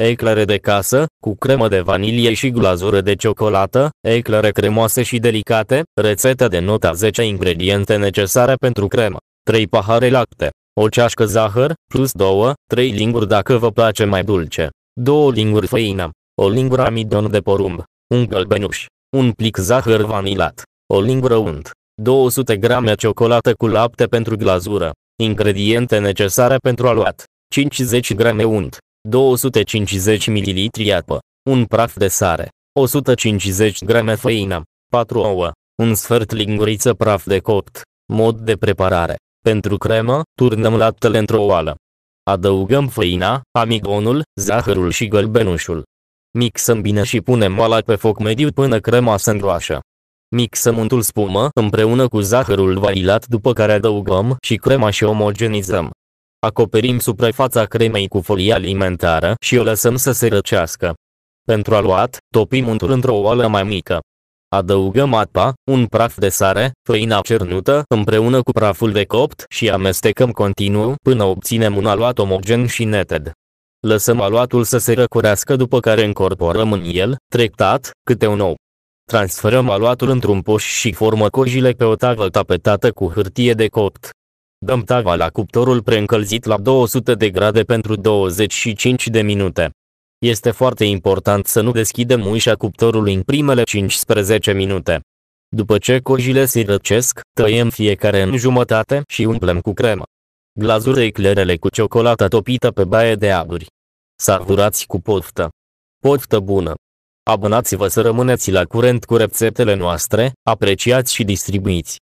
eclere de casă, cu cremă de vanilie și glazură de ciocolată, eclere cremoase și delicate, rețetă de nota 10 ingrediente necesare pentru cremă, 3 pahare lapte, o ceașcă zahăr, plus 2, 3 linguri dacă vă place mai dulce, 2 linguri făină, o lingură amidon de porumb, un gălbenuș, un plic zahăr vanilat, o lingură unt, 200 grame ciocolată cu lapte pentru glazură, ingrediente necesare pentru aluat, 50 grame unt, 250 ml apă, un praf de sare, 150 grame făină, 4 ouă, un sfert linguriță praf de copt. Mod de preparare. Pentru cremă, turnăm laptele într-o oală. Adăugăm făina, amigonul, zahărul și gălbenușul. Mixăm bine și punem oala pe foc mediu până crema se îngroașă. Mixăm untul spumă împreună cu zahărul vanilat după care adăugăm și crema și omogenizăm. Acoperim suprafața cremei cu folie alimentară și o lăsăm să se răcească. Pentru aluat, topim untul într-o oală mai mică. Adăugăm apa, un praf de sare, făina cernută împreună cu praful de copt și amestecăm continuu până obținem un aluat omogen și neted. Lăsăm aluatul să se răcorească după care încorporăm în el, treptat, câte un ou. Transferăm aluatul într-un poș și formă cojile pe o tavă tapetată cu hârtie de copt. Dăm tava la cuptorul preîncălzit la 200 de grade pentru 25 de minute. Este foarte important să nu deschidem ușa cuptorului în primele 15 minute. După ce cojile se răcesc, tăiem fiecare în jumătate și umplem cu cremă. Glazură eclerele cu ciocolată topită pe baie de aburi. Savurați cu poftă. Poftă bună! Abonați-vă să rămâneți la curent cu rețetele noastre, apreciați și distribuiți.